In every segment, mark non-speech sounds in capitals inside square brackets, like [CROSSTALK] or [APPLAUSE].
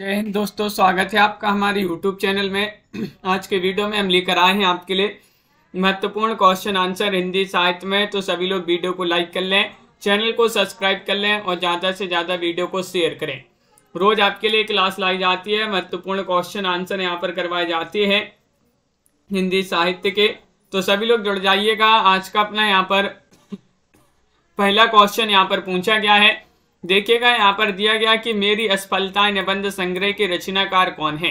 जय हिंद दोस्तों स्वागत है आपका हमारे YouTube चैनल में [CLEARS THROAT] आज के वीडियो में हम लेकर आए हैं आपके लिए महत्वपूर्ण क्वेश्चन आंसर हिंदी साहित्य में तो सभी लोग वीडियो को लाइक कर लें चैनल को सब्सक्राइब कर लें और ज़्यादा से ज़्यादा वीडियो को शेयर करें रोज़ आपके लिए क्लास लाई जाती है महत्वपूर्ण क्वेश्चन आंसर यहाँ पर करवाए जाते हैं हिंदी साहित्य के तो सभी लोग जुड़ जाइएगा आज का अपना यहाँ पर [CLEARS THROAT] पहला क्वेश्चन यहाँ पर पूछा गया है देखिएगा यहाँ पर दिया गया कि मेरी असफलताएं निबंध संग्रह के रचनाकार कौन है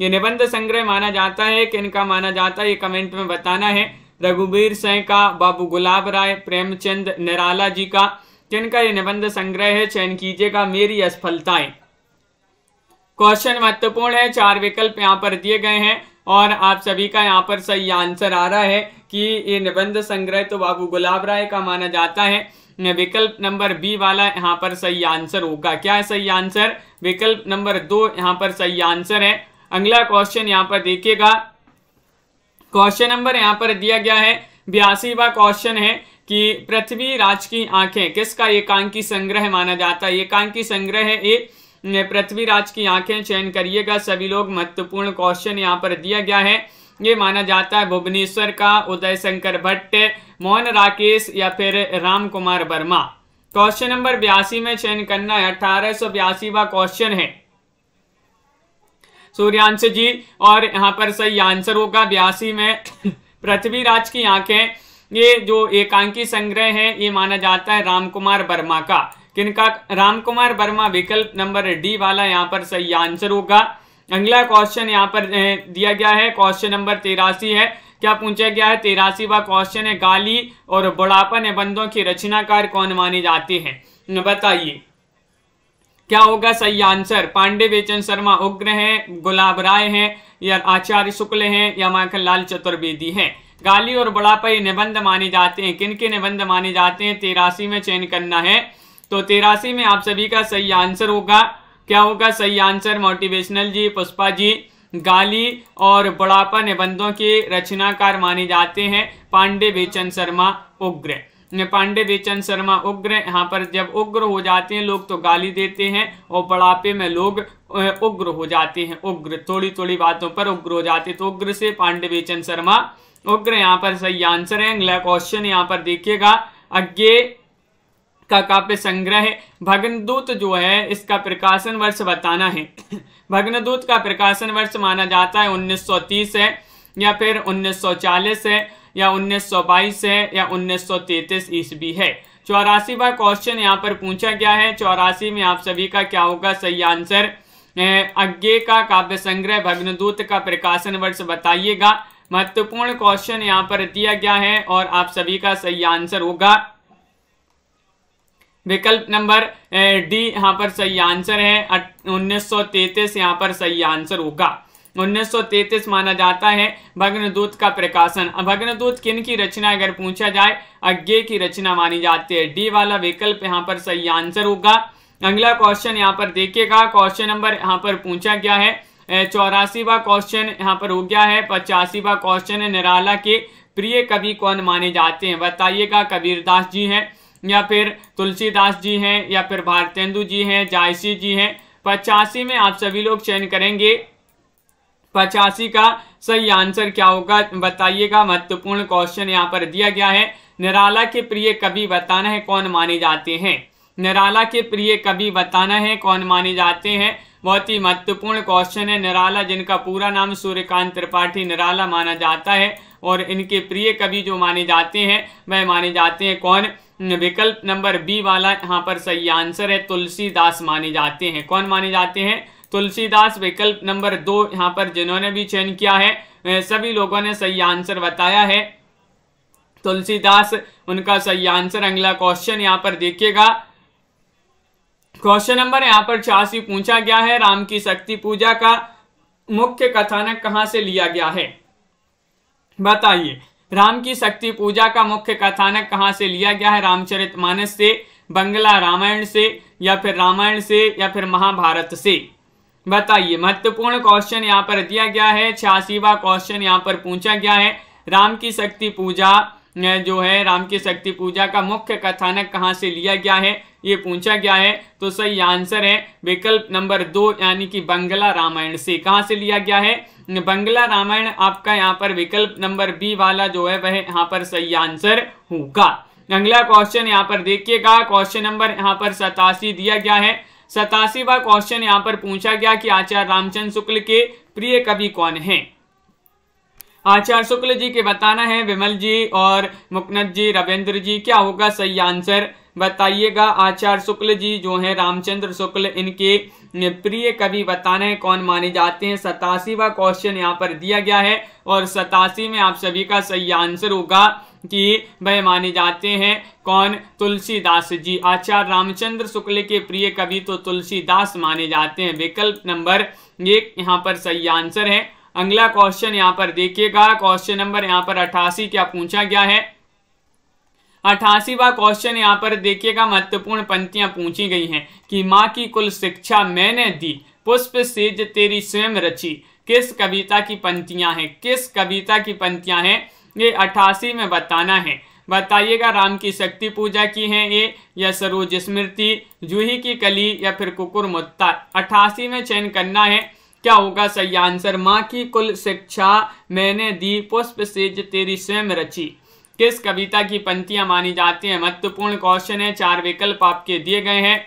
ये निबंध संग्रह माना जाता है कि इनका माना जाता है ये कमेंट में बताना है रघुबीर सिंह का बाबू गुलाब राय प्रेमचंद निराला जी का का ये निबंध संग्रह है चयन कीजिएगा मेरी असफलताएं क्वेश्चन महत्वपूर्ण है चार विकल्प यहाँ पर दिए गए हैं और आप सभी का यहाँ पर सही आंसर आ रहा है कि ये निबंध संग्रह तो बाबू गुलाब राय का माना जाता है विकल्प नंबर बी वाला यहाँ पर सही आंसर होगा क्या है सही आंसर विकल्प नंबर दो यहाँ पर सही आंसर है अगला क्वेश्चन यहाँ पर देखिएगा क्वेश्चन नंबर यहाँ पर दिया गया है बयासीवा क्वेश्चन है कि पृथ्वी राज की आंखें किसका एकांकी संग्रह माना जाता है एकांकी संग्रह है एक पृथ्वीराज की आंखें चयन करिएगा सभी लोग महत्वपूर्ण क्वेश्चन यहाँ पर दिया गया है ये माना जाता है भुवनेश्वर का उदय शंकर भट्ट मोहन राकेश या फिर राम कुमार वर्मा क्वेश्चन नंबर बयासी में चयन करना है अठारह सौ क्वेश्चन है सूर्यांश जी और यहाँ पर सही आंसर होगा बयासी में पृथ्वीराज की आंखें ये जो एकांकी संग्रह है ये माना जाता है रामकुमार वर्मा का किनका रामकुमार वर्मा विकल्प नंबर डी वाला यहाँ पर सही आंसर होगा अगला क्वेश्चन यहाँ पर दिया गया है क्वेश्चन नंबर तेरासी है क्या पूछा गया है तेरासी क्वेश्चन है गाली और बुढ़ापा निबंधों की रचनाकार कौन मानी जाते हैं बताइए क्या होगा सही आंसर पांडे बेचन शर्मा उग्र हैं गुलाब राय हैं या आचार्य शुक्ल हैं या माखन लाल चतुर्वेदी हैं गाली और बड़ापा ये निबंध माने जाते हैं किन के निबंध माने जाते हैं तेरासी में चयन करना है तो तेरासी में आप सभी का सही आंसर होगा क्या होगा सही आंसर मोटिवेशनल जी पुष्पा जी गाली और बड़ापा निबंधों के रचनाकार माने जाते हैं पांडे बेचन शर्मा उग्र पांडे बेचन शर्मा उग्र यहाँ पर जब उग्र हो जाते हैं लोग तो गाली देते हैं और बड़ापे में लोग उग्र हो जाते हैं उग्र थोड़ी थोड़ी बातों पर उग्र हो जाते तो उग्र से पांडे बेचन शर्मा उग्र यहाँ पर सही आंसर है अगला क्वेश्चन यहाँ पर देखिएगा अज्ञे का काव्य संग्रह भगनदूत जो है इसका प्रकाशन वर्ष बताना है भगनदूत का प्रकाशन वर्ष माना जाता है 1930 है या फिर 1940 है या 1922 है या 1933 ईस्वी है चौरासी बार क्वेश्चन यहाँ पर पूछा गया है चौरासी में आप सभी का क्या होगा सही आंसर अज्ञे का काव्य संग्रह भग्नदूत का प्रकाशन वर्ष बताइएगा महत्वपूर्ण क्वेश्चन यहाँ पर दिया गया है और आप सभी का सही आंसर होगा विकल्प नंबर डी यहाँ पर सही आंसर है उन्नीस सौ तैतीस यहाँ पर सही आंसर होगा 1933 माना जाता है भग्नदूत का प्रकाशन भग्नदूत किन की रचना अगर पूछा जाए अज्ञे की रचना मानी जाती है डी वाला विकल्प यहाँ पर सही आंसर होगा अगला क्वेश्चन यहाँ पर देखिएगा क्वेश्चन नंबर यहाँ पर पूछा गया है चौरासीवा क्वेश्चन यहाँ पर हो गया है पचासीवा क्वेश्चन है निराला के प्रिय कवि कौन माने जाते हैं बताइएगा कबीरदास जी हैं या फिर तुलसीदास जी हैं या फिर भारतेंदु जी हैं जायसी जी हैं पचासी में आप सभी लोग चयन करेंगे पचासी का सही आंसर क्या होगा बताइएगा महत्वपूर्ण क्वेश्चन यहाँ पर दिया गया है निराला के प्रिय कवि बताना है कौन माने जाते हैं निराला के प्रिय कवि बताना है कौन माने जाते हैं बहुत ही महत्वपूर्ण क्वेश्चन है निराला जिनका पूरा नाम सूर्यकांत त्रिपाठी निराला माना जाता है और इनके प्रिय कवि जो माने जाते हैं वह माने जाते हैं कौन विकल्प नंबर बी वाला यहाँ पर सही आंसर है तुलसीदास माने जाते हैं कौन माने जाते हैं तुलसीदास विकल्प नंबर दो यहाँ पर जिन्होंने भी चयन किया है सभी लोगों ने सही आंसर बताया है तुलसीदास उनका सही आंसर अगला क्वेश्चन यहाँ पर देखिएगा क्वेश्चन नंबर यहाँ पर छियासी पूछा गया है राम की शक्ति पूजा का मुख्य कथानक कहा से लिया गया है बताइए राम की शक्ति पूजा का मुख्य कथानक कहा से लिया गया है रामचरितमानस से बंगला रामायण से या फिर रामायण से या फिर महाभारत से बताइए महत्वपूर्ण क्वेश्चन यहाँ पर दिया गया है छियासीवा क्वेश्चन यहाँ पर पूछा गया है राम की शक्ति पूजा जो है राम की शक्ति पूजा का मुख्य कथानक कहाँ से लिया गया है ये पूछा गया है तो सही आंसर है विकल्प नंबर दो यानी कि बंगला रामायण से कहाँ से लिया गया है बंगला रामायण आपका यहाँ पर विकल्प नंबर बी वाला जो है वह यहाँ पर सही आंसर होगा अगला क्वेश्चन यहाँ पर देखिएगा क्वेश्चन नंबर यहाँ पर सतासी दिया गया है सतासीवा क्वेश्चन यहाँ पर पूछा गया कि आचार्य रामचंद्र शुक्ल के प्रिय कवि कौन है आचार्य शुक्ल जी के बताना है विमल जी और मुकनद जी रविंद्र जी क्या होगा सही आंसर बताइएगा आचार्य शुक्ल जी जो है रामचंद्र शुक्ल इनके प्रिय कवि बताना है कौन माने जाते हैं सतासीवा क्वेश्चन यहाँ पर दिया गया है और सतासी में आप सभी का सही आंसर होगा कि वह माने जाते हैं कौन तुलसीदास जी आचार्य रामचंद्र शुक्ल के प्रिय कवि तो तुलसीदास माने जाते हैं विकल्प नंबर एक यहाँ पर सही आंसर है अगला क्वेश्चन यहाँ पर देखिएगा क्वेश्चन नंबर यहाँ पर अठासी क्या पूछा गया है अठासीवा क्वेश्चन यहाँ पर देखिएगा महत्वपूर्ण पंक्तियां पूछी गई हैं कि माँ की कुल शिक्षा मैंने दी पुष्प सेज तेरी स्वयं रची किस कविता की पंक्तियां हैं किस कविता की पंक्तियां हैं ये अठासी में बताना है बताइएगा राम की शक्ति पूजा की है ये या सरोज स्मृति जूही की कली या फिर कुकुर मुत्ता अठासी में चयन करना है क्या होगा सही आंसर माँ की कुल शिक्षा मैंने दी पुष्प से तेरी स्वयं रची किस कविता की पंक्तियां मानी जाती हैं महत्वपूर्ण क्वेश्चन है चार विकल्प आपके दिए गए हैं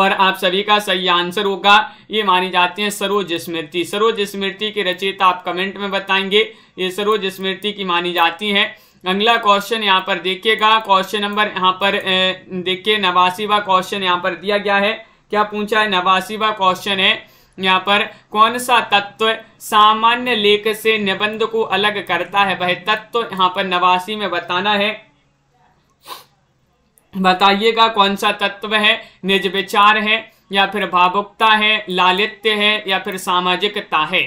और आप सभी का सही आंसर होगा ये मानी जाती है सरोज स्मृति सरोज स्मृति की रचयिता आप कमेंट में बताएंगे ये सरोज स्मृति की मानी जाती है अगला क्वेश्चन यहाँ पर देखिएगा क्वेश्चन नंबर यहाँ पर देखिए नवासीवा क्वेश्चन यहाँ पर दिया गया है क्या पूछा है नवासीवा क्वेश्चन है यहाँ पर कौन सा तत्व सामान्य लेख से निबंध को अलग करता है वह तत्व यहाँ पर नवासी में बताना है बताइएगा कौन सा तत्व है निज विचार है या फिर भावुकता है लालित्य है या फिर सामाजिकता है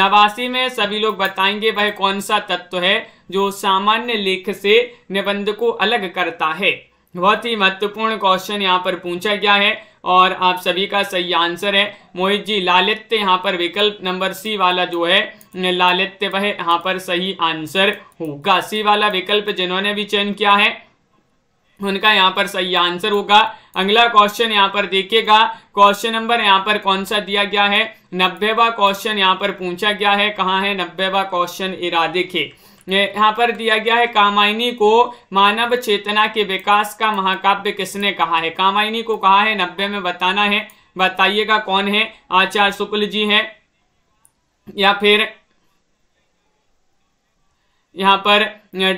नवासी में सभी लोग बताएंगे वह कौन सा तत्व है जो सामान्य लेख से निबंध को अलग करता है बहुत ही महत्वपूर्ण क्वेश्चन यहाँ पर पूछा गया है और आप सभी का सही आंसर है मोहित जी लालित्य यहाँ पर विकल्प नंबर सी वाला जो है लालित्य वह यहाँ पर सही आंसर होगा सी वाला विकल्प जिन्होंने भी चयन किया है उनका यहाँ पर सही आंसर होगा अगला क्वेश्चन यहाँ पर देखिएगा क्वेश्चन नंबर यहाँ पर कौन सा दिया गया है नब्बेवा क्वेश्चन यहाँ पर पूछा गया है कहाँ है नब्बेवा क्वेश्चन इरादे के यहाँ पर दिया गया है कामायनी को मानव चेतना के विकास का महाकाव्य किसने कहा है कामायनी को कहा है नब्बे में बताना है बताइएगा कौन है आचार्य शुक्ल जी हैं या फिर यहाँ पर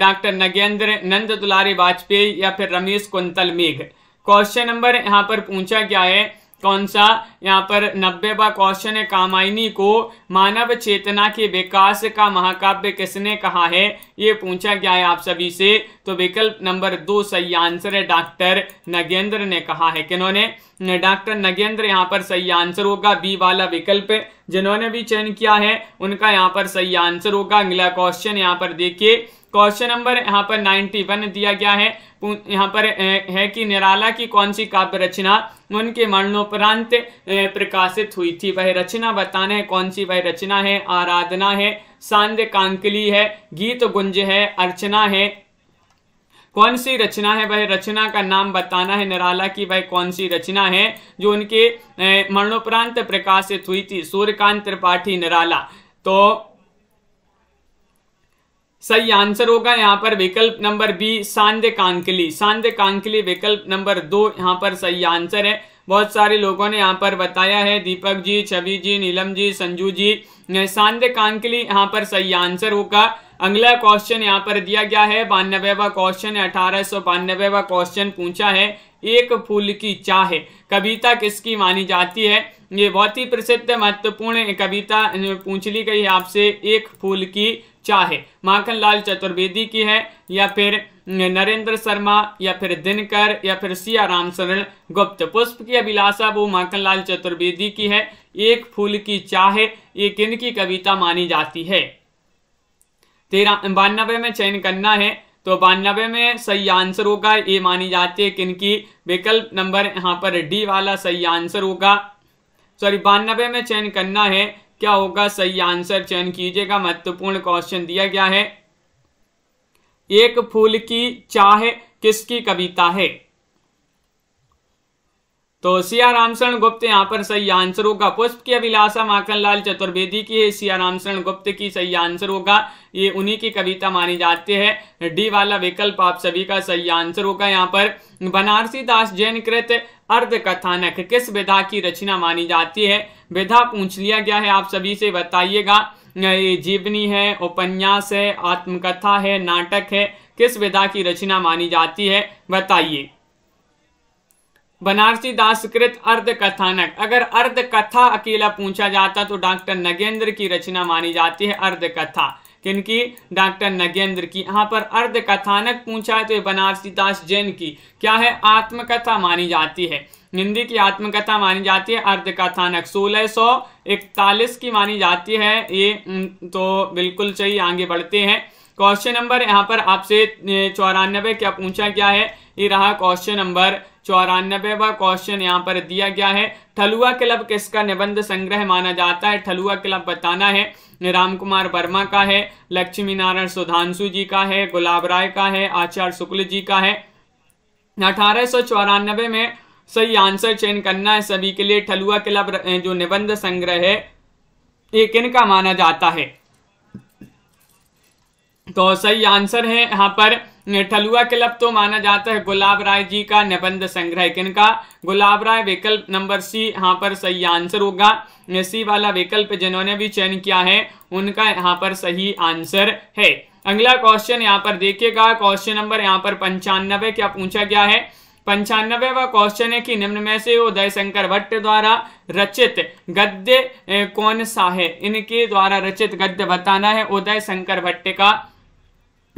डॉक्टर नगेंद्र नंद दुलारी वाजपेयी या फिर रमेश कुंतल मेघ क्वेश्चन नंबर यहाँ पर पूछा गया है कौन सा यहाँ पर नब्बे क्वेश्चन है कामायनी को मानव चेतना के विकास का महाकाव्य किसने कहा है ये पूछा गया है आप सभी से तो विकल्प नंबर दो सही आंसर है डॉक्टर नगेंद्र ने कहा है किन्होंने डॉक्टर नगेंद्र यहाँ पर सही आंसर होगा बी वाला विकल्प जिन्होंने भी चयन किया है उनका यहाँ पर सही आंसर होगा अगला क्वेश्चन यहाँ पर देखिए क्वेश्चन नंबर यहाँ पर 91 दिया गया है यहाँ पर है कि निराला की कौन सी काव्य रचना उनके मरणोपरांत प्रकाशित हुई थी वह रचना बताना है कौन सी वह रचना है आराधना है सांध कांकली है गीत गुंज है अर्चना है कौन सी रचना है वह रचना का नाम बताना है निराला की वह कौन सी रचना है जो उनके मरणोपरांत प्रकाशित हुई थी सूर्यकांत त्रिपाठी निराला तो सही आंसर होगा यहाँ पर विकल्प नंबर बी सांध्य कांकली सांध्य कांकली विकल्प नंबर दो यहाँ पर सही आंसर है बहुत सारे लोगों ने यहाँ पर बताया है दीपक जी छवि जी नीलम जी संजू जी सांध्य कांकली यहाँ पर सही आंसर होगा अगला क्वेश्चन यहाँ पर दिया गया है बानबेवा क्वेश्चन अठारह सौ बानबेवा क्वेश्चन पूछा है एक फूल की चाह कविता किसकी मानी जाती है ये बहुत ही प्रसिद्ध महत्वपूर्ण कविता पूछ ली गई है आपसे एक फूल की चाहे माखनलाल चतुर्वेदी की है या फिर नरेंद्र शर्मा या फिर दिनकर या फिर सिया राम शरण गुप्त पुष्प की अभिलाषा वो माखनलाल चतुर्वेदी की है एक फूल की चाहे ये किन की कविता मानी जाती है तेरह बानबे में चयन करना है तो बानबे में सही आंसर होगा ये मानी जाती है किनकी विकल्प नंबर यहाँ पर डी वाला सही आंसर होगा सॉरी बानबे में चयन करना है क्या होगा सही आंसर चयन कीजिएगा महत्वपूर्ण क्वेश्चन दिया गया है एक फूल की चाह किसकी कविता है तो सिया रामशरण गुप्त यहाँ पर सही आंसर होगा पुष्प की अभिलाषा माखनलाल चतुर्वेदी की है सिया रामशरण गुप्त की सही आंसर होगा ये उन्हीं की कविता मानी जाती है डी वाला विकल्प आप सभी का सही आंसर होगा यहाँ पर बनारसी दास जैन कृत अर्ध कथानक किस विधा की रचना मानी जाती है विधा पूछ लिया गया है आप सभी से बताइएगा ये जीवनी है उपन्यास है आत्मकथा है नाटक है किस विधा की रचना मानी जाती है बताइए बनारसी दासकृत अर्ध कथानक अगर अर्ध कथा अकेला पूछा जाता तो डॉक्टर नगेंद्र की रचना मानी जाती है अर्ध कथा किनकी डॉक्टर नगेंद्र की यहाँ पर अर्ध कथानक पूछा है तो बनारसी दास जैन की क्या है आत्मकथा मानी जाती है हिंदी की आत्मकथा मानी जाती है अर्ध कथानक सोलह सौ इकतालीस की मानी जाती है ये तो बिल्कुल सही आगे बढ़ते हैं क्वेश्चन नंबर यहाँ पर आपसे चौरानबे क्या पूछा क्या है ये रहा क्वेश्चन नंबर चौरानबेवा क्वेश्चन यहाँ पर दिया गया है थलुआ क्लब किसका निबंध संग्रह माना जाता है थलुआ क्लब बताना है राम कुमार वर्मा का है लक्ष्मी नारायण सुधांशु जी का है गुलाब राय का है आचार्य शुक्ल जी का है अठारह में सही आंसर चयन करना है सभी के लिए ठलुआ क्लब जो निबंध संग्रह है ये किन का माना जाता है तो सही आंसर है यहाँ पर ठलुआ क्लब तो माना जाता है गुलाब राय जी का निबंध संग्रह किनका गुलाब राय विकल्प नंबर सी यहाँ पर सही आंसर होगा सी वाला विकल्प जिन्होंने भी चयन किया है उनका यहाँ पर सही आंसर है अगला क्वेश्चन यहाँ पर देखिएगा क्वेश्चन नंबर यहाँ पर पंचानबे क्या पूछा गया है पंचानबे व क्वेश्चन है कि निम्न में से उदय शंकर भट्ट द्वारा रचित गद्य कौन सा है इनके द्वारा रचित गद्य बताना है उदय शंकर भट्ट का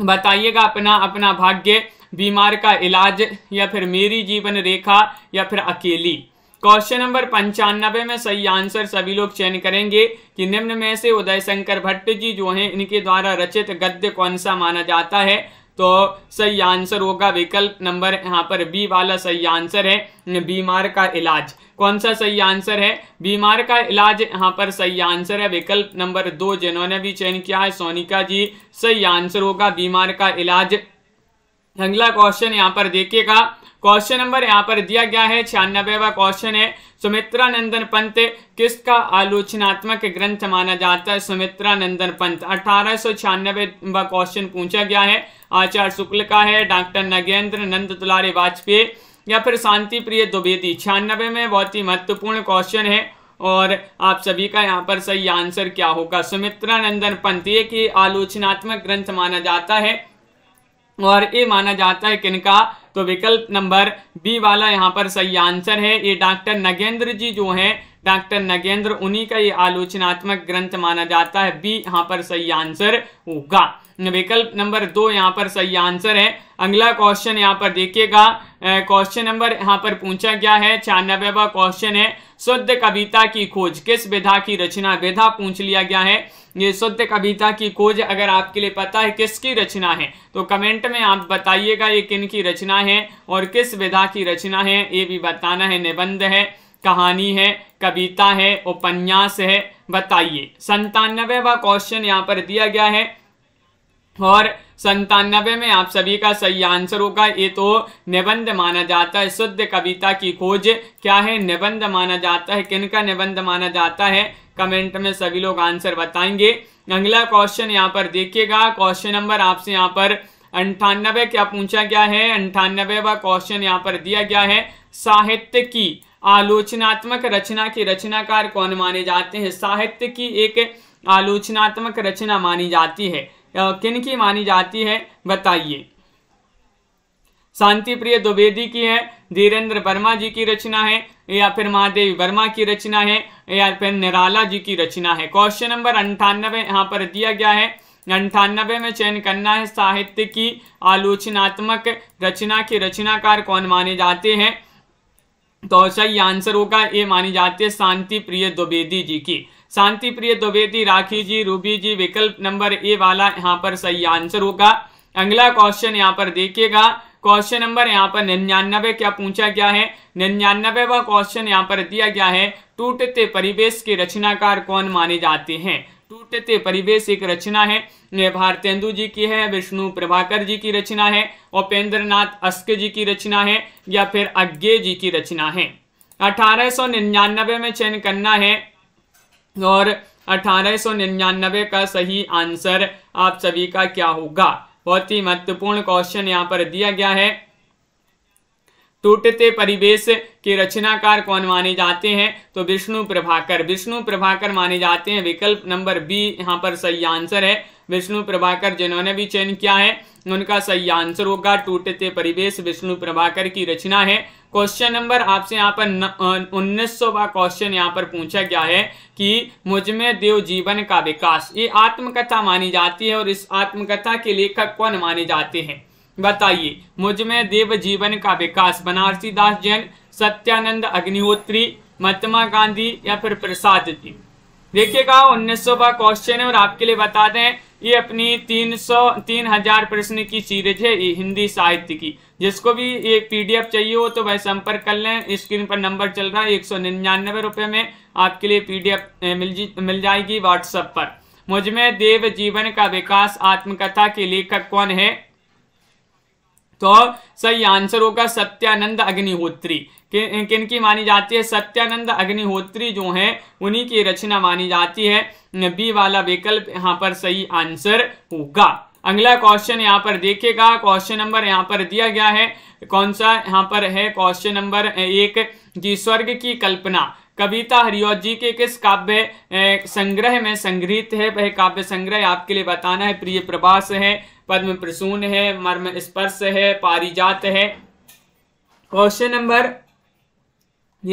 बताइएगा अपना अपना भाग्य बीमार का इलाज या फिर मेरी जीवन रेखा या फिर अकेली क्वेश्चन नंबर पंचानबे में सही आंसर सभी लोग चयन करेंगे कि निम्न में से उदय शंकर भट्ट जी जो हैं इनके द्वारा रचित गद्य कौन सा माना जाता है तो सही आंसर होगा विकल्प नंबर यहाँ पर बी वाला सही आंसर है बीमार का इलाज कौन सा सही आंसर है बीमार का इलाज यहाँ पर सही आंसर है विकल्प नंबर दो जिन्होंने भी चयन किया है सोनिका जी सही आंसर होगा बीमार का इलाज अगला क्वेश्चन यहाँ पर देखिएगा क्वेश्चन नंबर यहाँ पर दिया गया है छियानबेवा क्वेश्चन है सुमित्रा नंदन पंत किसका आलोचनात्मक ग्रंथ माना जाता है सुमित्रा नंदन पंत अठारह सौ क्वेश्चन पूछा गया है आचार्य शुक्ल का है डॉक्टर नगेंद्र नंद तुलारी वाजपेयी या फिर शांति प्रिय द्विवेदी छियानबे में बहुत ही महत्वपूर्ण क्वेश्चन है और आप सभी का यहाँ पर सही आंसर क्या होगा सुमित्रा नंदन पंत ये की आलोचनात्मक ग्रंथ माना जाता है और ये माना जाता है किनका तो विकल्प नंबर बी वाला यहाँ पर सही आंसर है ये डॉक्टर नगेंद्र जी जो हैं डॉक्टर नगेंद्र उन्हीं का ये आलोचनात्मक ग्रंथ माना जाता है बी यहाँ पर सही आंसर होगा विकल्प नंबर दो यहाँ पर सही आंसर है अगला क्वेश्चन यहाँ पर देखिएगा क्वेश्चन नंबर यहाँ पर पूछा गया है छियानबे क्वेश्चन है शुद्ध कविता की खोज किस विधा की रचना विधा पूछ लिया गया है ये शुद्ध कविता की खोज अगर आपके लिए पता है किसकी रचना है तो कमेंट में आप बताइएगा ये किन की रचना है और किस विधा की रचना है ये भी बताना है निबंध है कहानी है कविता है उपन्यास है बताइए संतानवेवा क्वेश्चन यहाँ पर दिया गया है और संतानवे में आप सभी का सही आंसर होगा ये तो निबंध माना जाता है शुद्ध कविता की खोज क्या है निबंध माना जाता है किनका निबंध माना जाता है कमेंट में सभी लोग आंसर बताएंगे अगला क्वेश्चन यहाँ पर देखिएगा क्वेश्चन नंबर आपसे यहाँ पर अंठानबे क्या पूछा गया है अंठानबे व क्वेश्चन यहाँ पर दिया गया है साहित्य की आलोचनात्मक रचना के रचनाकार कौन माने जाते हैं साहित्य की एक आलोचनात्मक रचना मानी जाती है किन की मानी जाती है बताइए शांति प्रिय द्विवेदी की है धीरेन्द्र वर्मा जी की रचना है या फिर महादेव वर्मा की रचना है या फिर निराला जी की रचना है क्वेश्चन नंबर अंठानबे यहाँ पर दिया गया है अंठानबे में चयन करना है साहित्य की आलोचनात्मक रचना के रचनाकार कौन माने जाते हैं तो सही आंसर होगा ये मानी जाती है शांति प्रिय द्विवेदी जी की शांति प्रिय द्विवेदी राखी जी रूबी जी विकल्प नंबर ए वाला यहाँ पर सही आंसर होगा अगला क्वेश्चन यहाँ पर देखिएगा क्वेश्चन नंबर यहाँ पर निन्यानबे क्या पूछा गया है निन्यानबे व क्वेश्चन यहाँ पर दिया गया है टूटते परिवेश के रचनाकार कौन माने जाते हैं टूटते परिवेश एक रचना है भारतेंदु जी की है विष्णु प्रभाकर जी की रचना है उपेंद्रनाथ अस्क जी की रचना है या फिर अज्ञे जी की रचना है 1899 में चयन करना है और 1899 का सही आंसर आप सभी का क्या होगा बहुत ही महत्वपूर्ण क्वेश्चन यहाँ पर दिया गया है टूटते परिवेश के रचनाकार कौन माने जाते हैं तो विष्णु प्रभाकर विष्णु प्रभाकर माने जाते हैं विकल्प नंबर बी यहाँ पर सही आंसर है विष्णु प्रभाकर जिन्होंने भी चयन किया है उनका सही आंसर होगा टूटते परिवेश विष्णु प्रभाकर की रचना है क्वेश्चन नंबर आपसे यहाँ पर उन्नीस सौ क्वेश्चन यहाँ पर पूछा गया है कि मुझमें देव जीवन का विकास ये आत्मकथा मानी जाती है और इस आत्मकथा के लेखक कौन माने जाते हैं बताइए मुझमें देव जीवन का विकास बनारसी दास जैन सत्यानंद अग्निहोत्री महात्मा गांधी या फिर प्रसाद जी देखिएगा उन्नीस सौ क्वेश्चन है और आपके लिए बता दें ये अपनी तीन सौ तीन हजार प्रश्न की सीरीज है हिंदी साहित्य की जिसको भी ये पीडीएफ चाहिए हो तो वह संपर्क कर लें स्क्रीन पर नंबर चल रहा है एक सौ निन्यानवे रुपये में आपके लिए पीडीएफ मिल जी मिल जाएगी व्हाट्सएप पर मुझमें देव जीवन का विकास आत्मकथा के लेखक कौन है तो सही आंसर होगा सत्यानंद अग्निहोत्री किन की मानी जाती है सत्यानंद अग्निहोत्री जो है उन्हीं की रचना मानी जाती है बी वाला विकल्प यहाँ पर सही आंसर होगा अगला क्वेश्चन यहाँ पर देखेगा क्वेश्चन नंबर यहाँ पर दिया गया है कौन सा यहाँ पर है क्वेश्चन नंबर एक जी स्वर्ग की कल्पना कविता हरिओत जी के किस काव्य संग्रह में संग्रहित है वह काव्य संग्रह आपके लिए बताना है प्रिय प्रभास है पद्म प्रसून है मर्म स्पर्श है पारिजात है क्वेश्चन नंबर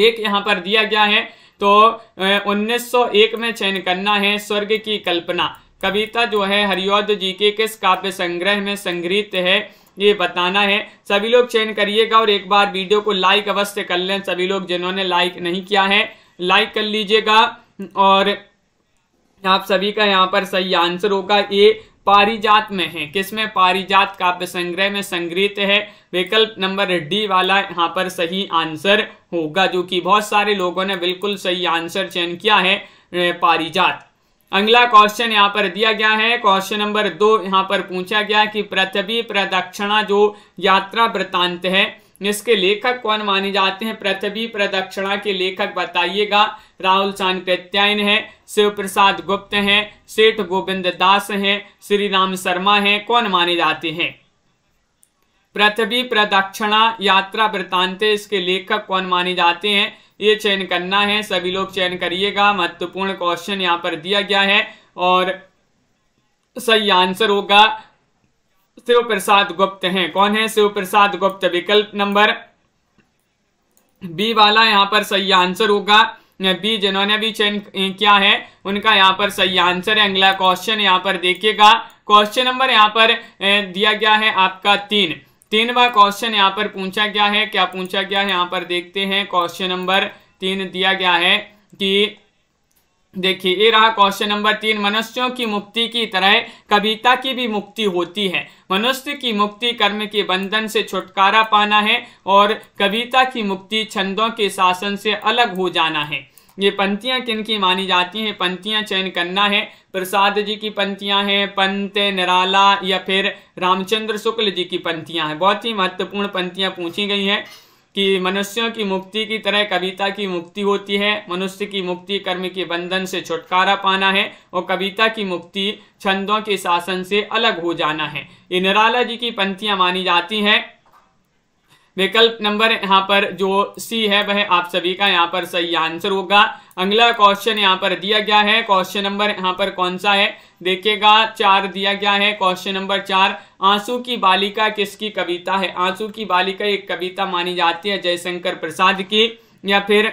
एक यहाँ पर दिया गया है तो 1901 में चयन करना है स्वर्ग की कल्पना कविता जो है हरिओद जी के किस काव्य संग्रह में संग्रहित है ये बताना है सभी लोग चयन करिएगा और एक बार वीडियो को लाइक अवश्य कर लें सभी लोग जिन्होंने लाइक नहीं किया है लाइक कर लीजिएगा और आप सभी का यहाँ पर सही आंसर होगा ये पारिजात में है किसमें पारिजात काव्य संग्रह में संग्रहित है विकल्प नंबर डी वाला यहाँ पर सही आंसर होगा जो कि बहुत सारे लोगों ने बिल्कुल सही आंसर चयन किया है पारिजात अगला क्वेश्चन यहाँ पर दिया गया है क्वेश्चन नंबर दो यहाँ पर पूछा गया कि पृथ्वी प्रदक्षिणा जो यात्रा वृतांत है इसके लेखक कौन माने जाते हैं पृथ्वी प्रदक्षिणा के लेखक बताइएगा राहुल चांद प्रत्यायन है शिव प्रसाद गुप्त हैं सेठ गोविंद दास हैं श्री राम शर्मा हैं कौन माने जाते हैं पृथ्वी प्रदक्षिणा यात्रा वृतांत इसके लेखक कौन माने जाते हैं ये चयन करना है सभी लोग चयन करिएगा महत्वपूर्ण क्वेश्चन यहाँ पर दिया गया है और सही आंसर होगा शिव प्रसाद गुप्त हैं कौन है शिव प्रसाद गुप्त विकल्प नंबर बी वाला यहाँ पर सही आंसर होगा बी जिन्होंने भी चयन किया है उनका यहाँ पर सही आंसर है अगला क्वेश्चन यहाँ पर देखिएगा क्वेश्चन नंबर यहाँ पर दिया गया है आपका तीन तीनवा क्वेश्चन यहाँ पर पूछा गया है क्या पूछा गया है यहाँ पर देखते हैं क्वेश्चन नंबर तीन दिया गया है कि देखिए ये रहा क्वेश्चन नंबर तीन मनुष्यों की मुक्ति की तरह कविता की भी मुक्ति होती है मनुष्य की मुक्ति कर्म के बंधन से छुटकारा पाना है और कविता की मुक्ति छंदों के शासन से अलग हो जाना है ये पंक्तियाँ किन की मानी जाती हैं पंक्तियाँ चयन करना है प्रसाद जी की पंक्तियाँ हैं पंत निराला या फिर रामचंद्र शुक्ल जी की पंक्तियाँ हैं बहुत ही महत्वपूर्ण पंक्तियाँ पूछी गई हैं कि मनुष्यों की मुक्ति की तरह कविता की मुक्ति होती है मनुष्य की मुक्ति कर्म के बंधन से छुटकारा पाना है और कविता की मुक्ति छंदों के शासन से अलग हो जाना है ये निराला जी की पंक्तियाँ मानी जाती हैं विकल्प नंबर यहाँ पर जो सी है वह आप सभी का यहाँ पर सही आंसर होगा अगला क्वेश्चन यहाँ पर दिया गया है क्वेश्चन नंबर यहाँ पर कौन सा है देखिएगा चार दिया गया है क्वेश्चन नंबर चार आंसू की बालिका किसकी कविता है आंसू की बालिका एक कविता मानी जाती है जयशंकर प्रसाद की या फिर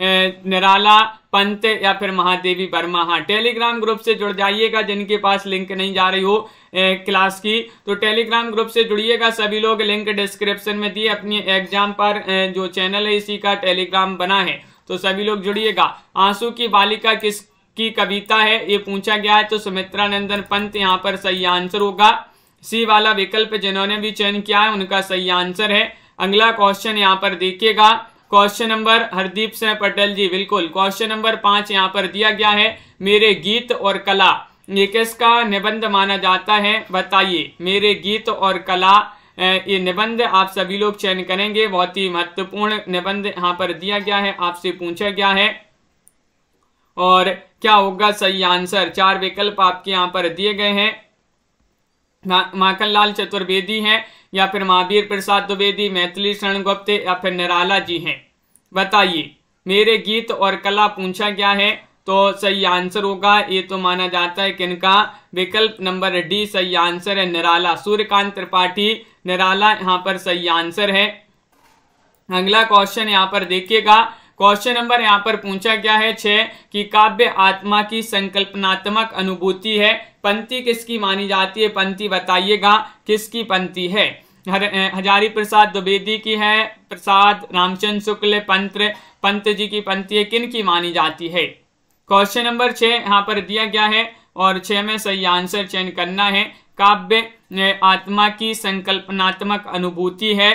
निराला पंत या फिर महादेवी वर्मा हाँ टेलीग्राम ग्रुप से जुड़ जाइएगा जिनके पास लिंक नहीं जा रही हो ए, क्लास की तो टेलीग्राम ग्रुप से जुड़िएगा सभी लोग लिंक डिस्क्रिप्शन में दिए अपनी एग्जाम पर ए, जो चैनल है इसी का टेलीग्राम बना है तो सभी लोग जुड़िएगा आंसू की बालिका किस की कविता है ये पूछा गया है तो सुमित्रा नंदन पंत यहाँ पर सही आंसर होगा सी वाला विकल्प जिन्होंने भी चयन किया है उनका सही आंसर है अगला क्वेश्चन यहाँ पर देखिएगा क्वेश्चन नंबर हरदीप सिंह पटेल जी बिल्कुल क्वेश्चन नंबर पांच यहाँ पर दिया गया है मेरे गीत और कला ये किसका निबंध माना जाता है बताइए मेरे गीत और कला ये निबंध आप सभी लोग चयन करेंगे बहुत ही महत्वपूर्ण निबंध यहाँ पर दिया गया है आपसे पूछा गया है और क्या होगा सही आंसर चार विकल्प आपके यहाँ पर दिए गए हैं माखनलाल चतुर्वेदी हैं या फिर महावीर प्रसाद द्विवेदी मैथिली शरण गुप्त या फिर निराला जी हैं बताइए मेरे गीत और कला पूछा गया है तो सही आंसर होगा ये तो माना जाता है कि इनका विकल्प नंबर डी सही आंसर है निराला सूर्यकांत त्रिपाठी निराला यहाँ पर सही आंसर है अगला क्वेश्चन यहाँ पर देखिएगा क्वेश्चन नंबर यहाँ पर पूछा गया है छह कि काव्य आत्मा की संकल्पनात्मक अनुभूति है पंक्ति किसकी मानी जाती है पंक्ति बताइएगा किसकी पंक्ति है हर हजारी प्रसाद द्विवेदी की है प्रसाद रामचंद्र शुक्ल पंत्र पंत जी की पंक्ति किन की मानी जाती है क्वेश्चन नंबर छ यहाँ पर दिया गया है और छह में सही आंसर चयन करना है काव्य आत्मा की संकल्पनात्मक अनुभूति है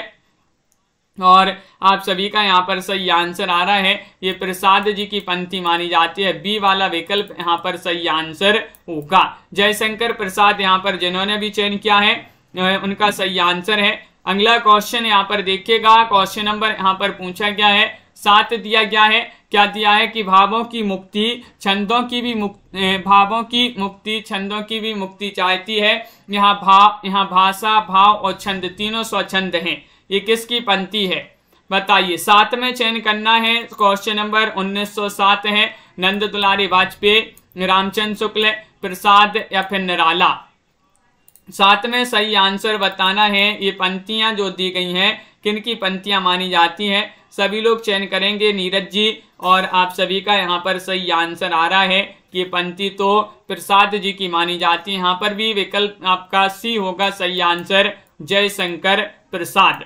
और आप सभी का यहाँ पर सही आंसर आ रहा है ये प्रसाद जी की पंक्ति मानी जाती है बी वाला विकल्प यहाँ पर सही आंसर होगा जयशंकर प्रसाद यहाँ पर जिन्होंने भी चयन किया है उनका सही आंसर है अगला क्वेश्चन यहाँ पर देखिएगा क्वेश्चन नंबर यहाँ पर पूछा गया है साथ दिया गया है क्या दिया है कि भावों की मुक्ति छंदों की भी मुक्ति भावों की मुक्ति छंदों की भी मुक्ति चाहती है यहाँ भाव यहाँ भाषा भाव और छंद तीनों स्वच्छंद हैं ये किसकी पंक्ति है बताइए सात में चयन करना है क्वेश्चन नंबर 1907 है नंद दुलारी वाजपेयी रामचंद्र शुक्ल प्रसाद या फिर निराला सात में सही आंसर बताना है ये पंक्तियां जो दी गई हैं किनकी पंक्तियां मानी जाती हैं सभी लोग चयन करेंगे नीरज जी और आप सभी का यहाँ पर सही आंसर आ रहा है कि पंक्ति तो प्रसाद जी की मानी जाती है यहाँ पर भी विकल्प आपका सी होगा सही आंसर जयशंकर प्रसाद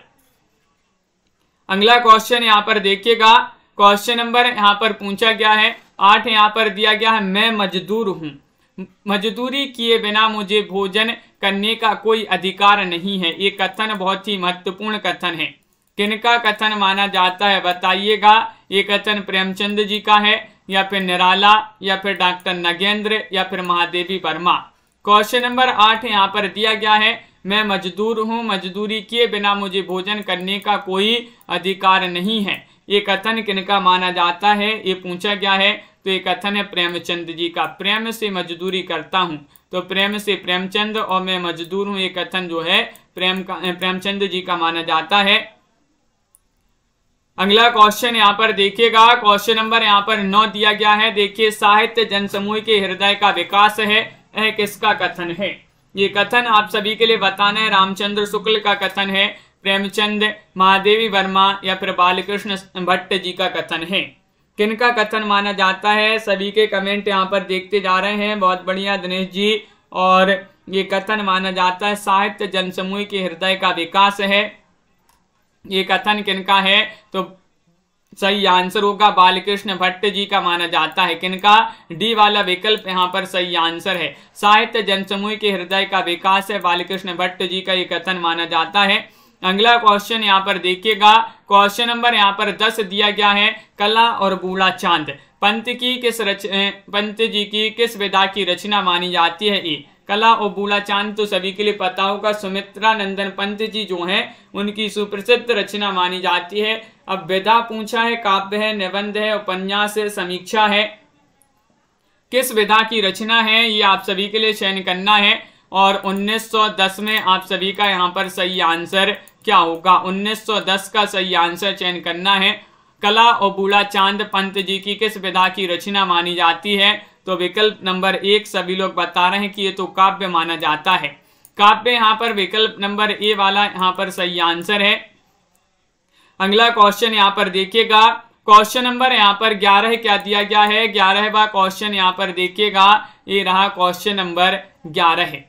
अगला क्वेश्चन यहाँ पर देखिएगा क्वेश्चन नंबर यहाँ पर पूछा गया है आठ यहाँ पर दिया गया है मैं मजदूर हूँ मजदूरी किए बिना मुझे भोजन करने का कोई अधिकार नहीं है ये कथन बहुत ही महत्वपूर्ण कथन है किनका कथन माना जाता है बताइएगा ये कथन प्रेमचंद जी का है या फिर निराला या फिर डॉक्टर नगेंद्र या फिर महादेवी वर्मा क्वेश्चन नंबर आठ यहाँ पर दिया गया है मैं मजदूर हूँ मजदूरी किए बिना मुझे भोजन करने का कोई अधिकार नहीं है ये कथन किनका माना जाता है ये पूछा गया है तो ये कथन है प्रेमचंद जी का प्रेम से मजदूरी करता हूँ तो प्रेम से प्रेमचंद और मैं मजदूर हूँ ये कथन जो है प्रेम का प्रेमचंद जी का माना जाता है अगला क्वेश्चन यहाँ पर देखिएगा क्वेश्चन नंबर यहाँ पर नौ दिया गया है देखिए साहित्य जनसमूह के हृदय का विकास है यह किसका कथन है ये कथन आप सभी के लिए बताना है रामचंद्र शुक्ल का कथन है प्रेमचंद महादेवी वर्मा या फिर बालकृष्ण भट्ट जी का कथन है किनका कथन माना जाता है सभी के कमेंट यहाँ पर देखते जा रहे हैं बहुत बढ़िया दिनेश जी और ये कथन माना जाता है साहित्य जनसमूह के हृदय का विकास है ये कथन किनका है तो सही आंसर होगा बालकृष्ण भट्ट जी का माना जाता है किनका डी वाला विकल्प यहाँ पर सही आंसर है साहित्य जनसमूह के हृदय का विकास है बालकृष्ण भट्ट जी का ये कथन माना जाता है अगला क्वेश्चन यहाँ पर देखिएगा क्वेश्चन नंबर यहाँ पर दस दिया गया है कला और बूढ़ा चांद पंत की किस रच पंत जी की किस विधा की रचना मानी जाती है ई कला और बूढ़ा चांद तो सभी के लिए पता होगा सुमित्रा नंदन पंत जी जो हैं उनकी सुप्रसिद्ध रचना मानी जाती है अब विधा पूछा है काव्य है निबंध है उपन्यास है समीक्षा है किस विधा की रचना है ये आप सभी के लिए चयन करना है और 1910 में आप सभी का यहाँ पर सही आंसर क्या होगा 1910 का सही आंसर चयन करना है कला और बूढ़ा चांद पंत जी की किस विधा की रचना मानी जाती है तो विकल्प नंबर एक सभी लोग बता रहे हैं कि ये तो काव्य माना जाता है काव्य यहाँ पर विकल्प नंबर ए वाला यहाँ पर सही आंसर है अगला क्वेश्चन यहाँ पर देखिएगा क्वेश्चन नंबर यहाँ पर ग्यारह क्या दिया गया है ग्यारहवा क्वेश्चन यहाँ पर देखिएगा ये रहा क्वेश्चन नंबर ग्यारह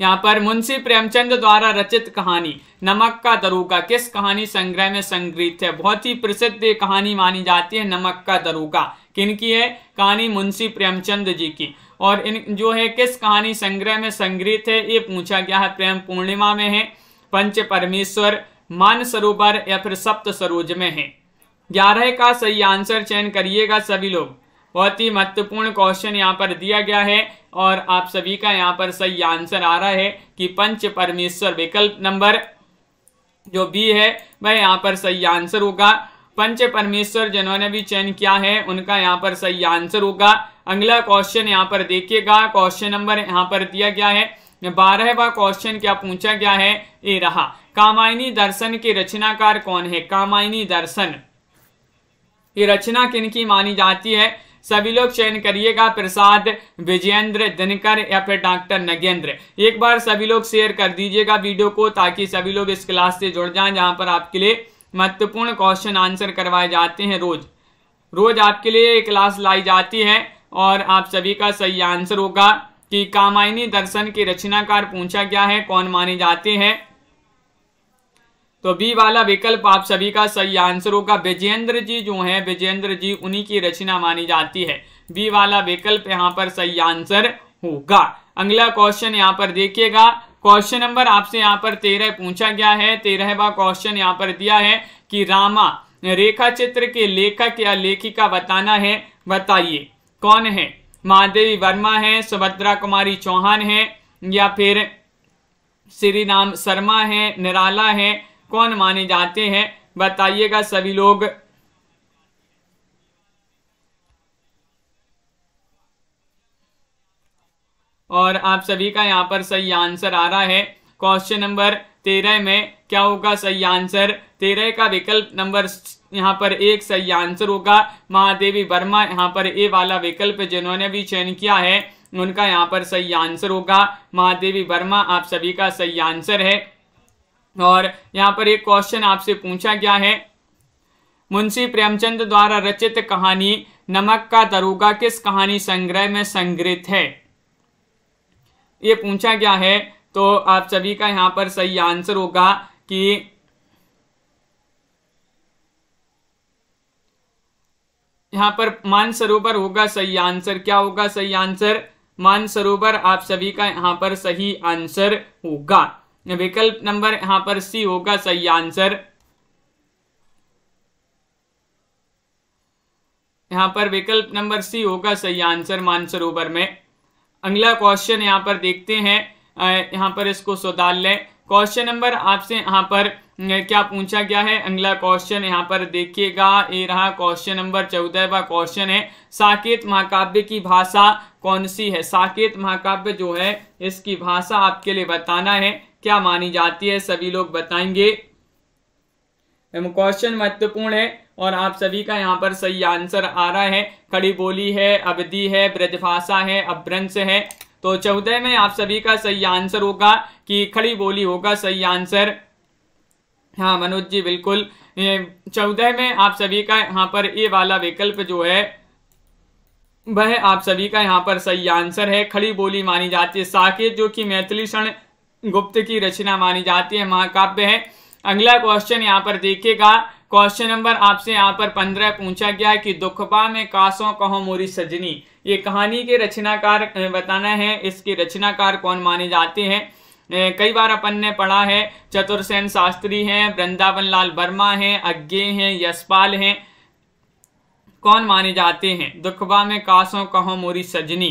यहाँ पर मुंशी प्रेमचंद द्वारा रचित कहानी नमक का दरोगा किस कहानी संग्रह में संग्रहित है बहुत ही प्रसिद्ध कहानी मानी जाती है नमक का दरोगा किन की है कहानी मुंशी प्रेमचंद जी की और इन जो है किस कहानी संग्रह में संग्रहित है ये पूछा गया है प्रेम पूर्णिमा में है पंच परमेश्वर मान सरोवर या फिर सप्त सरोज में है ग्यारह का सही आंसर चयन करिएगा सभी लोग बहुत ही महत्वपूर्ण क्वेश्चन यहाँ पर दिया गया है और आप सभी का यहाँ पर सही आंसर आ रहा है कि पंच परमेश्वर विकल्प नंबर जो बी है वह यहाँ पर सही आंसर होगा पंच परमेश्वर जिन्होंने भी चयन किया है उनका यहाँ पर सही आंसर होगा अगला क्वेश्चन यहाँ पर देखिएगा क्वेश्चन नंबर यहाँ पर दिया गया है बारहवा क्वेश्चन क्या पूछा गया है ये रहा कामायनी दर्शन के रचनाकार कौन है कामायनी दर्शन ये रचना किन की मानी जाती है सभी लोग चयन करिएगा प्रसाद विजेंद्र दिनकर या फिर डॉक्टर नगेंद्र एक बार सभी लोग शेयर कर दीजिएगा वीडियो को ताकि सभी लोग इस क्लास से जुड़ जाएं जहां पर आपके लिए महत्वपूर्ण क्वेश्चन आंसर करवाए जाते हैं रोज रोज आपके लिए क्लास लाई जाती है और आप सभी का सही आंसर होगा कि कामायनी दर्शन के रचनाकार पूछा गया है कौन माने जाते हैं तो बी वाला विकल्प आप सभी का सही आंसर होगा विजेंद्र जी जो है विजेंद्र जी उन्हीं की रचना मानी जाती है बी वाला विकल्प यहाँ पर सही आंसर होगा अगला क्वेश्चन यहाँ पर देखिएगा क्वेश्चन नंबर आपसे यहाँ पर तेरह पूछा गया है तेरहवा क्वेश्चन यहाँ पर दिया है कि रामा रेखा चित्र के लेखक या लेखिका बताना है बताइए कौन है महादेवी वर्मा है सुभद्रा कुमारी चौहान है या फिर श्री राम शर्मा है निराला है कौन माने जाते हैं बताइएगा सभी लोग और आप सभी का यहाँ पर सही आंसर आ रहा है क्वेश्चन नंबर तेरह में क्या होगा सही आंसर तेरह का विकल्प नंबर यहाँ पर एक सही आंसर होगा महादेवी वर्मा यहाँ पर ए वाला विकल्प जिन्होंने भी चयन किया है उनका यहाँ पर सही आंसर होगा महादेवी वर्मा आप सभी का सही आंसर है और यहाँ पर एक क्वेश्चन आपसे पूछा गया है मुंशी प्रेमचंद द्वारा रचित कहानी नमक का दरोगा किस कहानी संग्रह में संग्रहित है ये पूछा गया है तो आप सभी का यहाँ पर सही आंसर होगा कि यहाँ पर मानसरोवर होगा सही आंसर क्या होगा सही आंसर मानसरोवर आप सभी का यहाँ पर सही आंसर होगा विकल्प नंबर यहां पर सी होगा सही आंसर यहाँ पर विकल्प नंबर सी होगा सही आंसर मानसरोवर में अगला क्वेश्चन यहां पर देखते हैं यहां पर इसको सुधार लें क्वेश्चन नंबर आपसे यहाँ पर क्या पूछा गया है अगला क्वेश्चन यहाँ पर देखिएगा ये रहा क्वेश्चन नंबर चौदहवा क्वेश्चन है साकेत महाकाव्य की भाषा कौन सी है साकेत महाकाव्य जो है इसकी भाषा आपके लिए बताना है क्या मानी जाती है सभी लोग बताएंगे क्वेश्चन महत्वपूर्ण है और आप सभी का यहाँ पर सही आंसर आ रहा है खड़ी बोली है अवधि है ब्रजभाषा है अभ्रंश है तो चौदह में आप सभी का सही आंसर होगा कि खड़ी बोली होगा सही आंसर हाँ मनोज जी बिल्कुल चौदह में आप सभी का यहाँ पर ये वाला विकल्प जो है वह आप सभी का यहाँ पर सही आंसर है खड़ी बोली मानी जाती है साकेत जो कि मैथिली क्षण गुप्त की रचना मानी जाती है महाकाव्य है अगला क्वेश्चन यहाँ पर देखिएगा क्वेश्चन नंबर आपसे यहाँ पर पंद्रह पूछा गया है कि दुखबा में कासों कहो मोरी सजनी ये कहानी के रचनाकार बताना है इसके रचनाकार कौन माने जाते हैं कई बार अपन ने पढ़ा है चतुर्सेन शास्त्री हैं वृंदावन लाल वर्मा हैं अज्ञे हैं यशपाल हैं कौन माने जाते हैं दुखबा में कासों कहो मोरी सजनी